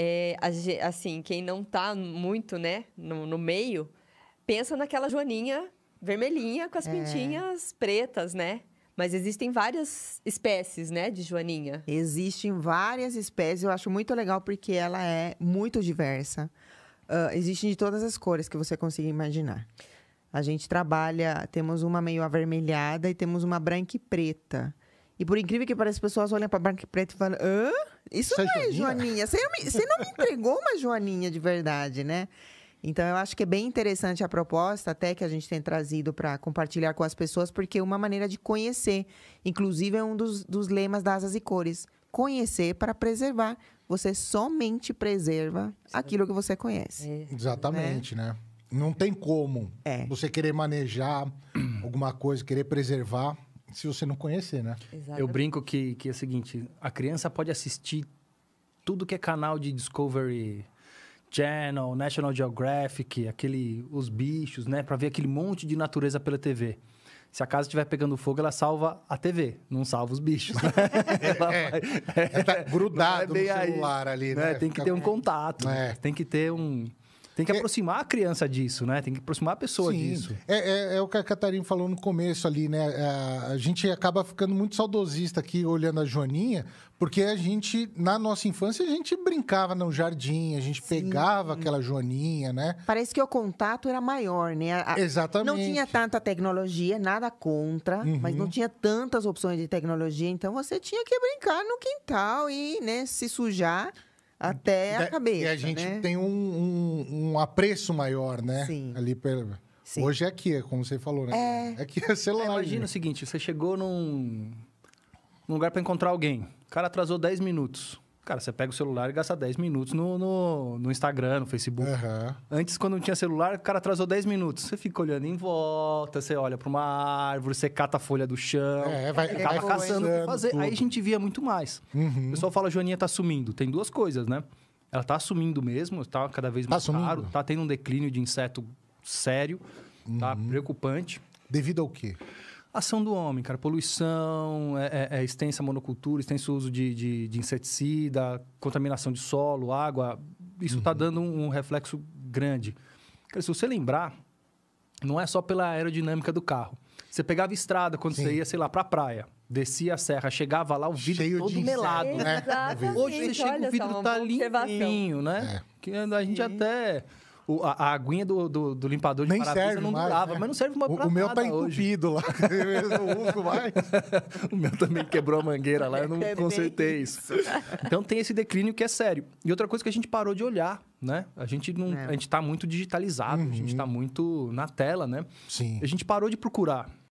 é, assim, quem não tá muito, né, no, no meio, pensa naquela joaninha vermelhinha com as é. pintinhas pretas, né? Mas existem várias espécies, né, de joaninha? Existem várias espécies. Eu acho muito legal porque ela é muito diversa. Uh, existem de todas as cores que você consiga imaginar. A gente trabalha, temos uma meio avermelhada e temos uma branca e preta. E por incrível que pareça, as pessoas olham para branco e preto e falam: Hã? Isso, Isso não é Joaninha. Você não, me, você não me entregou uma Joaninha de verdade, né? Então, eu acho que é bem interessante a proposta, até que a gente tem trazido para compartilhar com as pessoas, porque é uma maneira de conhecer. Inclusive, é um dos, dos lemas das Asas e Cores: conhecer para preservar. Você somente preserva aquilo que você conhece. É. Exatamente, né? né? Não tem como é. você querer manejar alguma coisa, querer preservar se você não conhecer, né? Exatamente. Eu brinco que, que é o seguinte: a criança pode assistir tudo que é canal de Discovery Channel, National Geographic, aquele, os bichos, né? Para ver aquele monte de natureza pela TV. Se a casa estiver pegando fogo, ela salva a TV, não salva os bichos. é, é, tá grudado é no celular aí, ali, né? É. Tem que ter um contato, tem que ter um tem que é... aproximar a criança disso, né? Tem que aproximar a pessoa Sim. disso. É, é, é, o que a Catarina falou no começo ali, né? É, a gente acaba ficando muito saudosista aqui olhando a Joaninha, porque a gente, na nossa infância, a gente brincava no jardim, a gente Sim. pegava aquela Joaninha, né? Parece que o contato era maior, né? A... Exatamente. Não tinha tanta tecnologia, nada contra, uhum. mas não uhum. tinha tantas opções de tecnologia, então você tinha que brincar no quintal e, né, se sujar até a cabeça. E a gente né? tem um, um, um, apreço maior, né? Sim. Ali Sim. Hoje é aqui, é como você falou, né? É, é aqui é celular. É, imagina o seguinte: você chegou num, num lugar para encontrar alguém. O cara atrasou 10 minutos. Cara, você pega o celular e gasta 10 minutos no, no, no Instagram, no Facebook. Uhum. Antes, quando não tinha celular, o cara atrasou 10 minutos. Você fica olhando em volta, você olha para uma árvore, você cata a folha do chão. É, vai, acaba vai caçando. Fazer. Tudo. Aí a gente via muito mais. Uhum. O pessoal fala, Joaninha tá sumindo. Tem duas coisas, né? Ela tá sumindo mesmo, tá cada vez tá mais raro caro, tá tendo um declínio de inseto sério, tá uhum. tá preocupante. Devido ao quê? ação do homem, cara. Poluição, é, é, é extensa monocultura, extenso uso de, de, de, inseticida, contaminação de solo, água. Isso está uhum. dando um, um, reflexo grande. Cara, se você lembrar, não é só pela aerodinâmica do carro. Você pegava estrada quando Sim. você ia, sei lá, para a praia. Descia a serra, chegava lá, o vidro Cheio todo de melado. Né? Hoje você chega, Olha o vidro tá limpinho, né? É. Que a gente Sim. até o, a, a aguinha do, do, do limpador de Nem serve não mais, né? mas não serve mais pra O, meu tá entupido hoje. lá, eu uso o meu também quebrou a mangueira lá, eu não consertei isso. Então tem esse declínio que é sério. E outra coisa que a gente parou de olhar, né? A gente não, é. a gente tá muito digitalizado, uhum. a gente tá uhum. muito na tela, né? Sim. A gente parou de procurar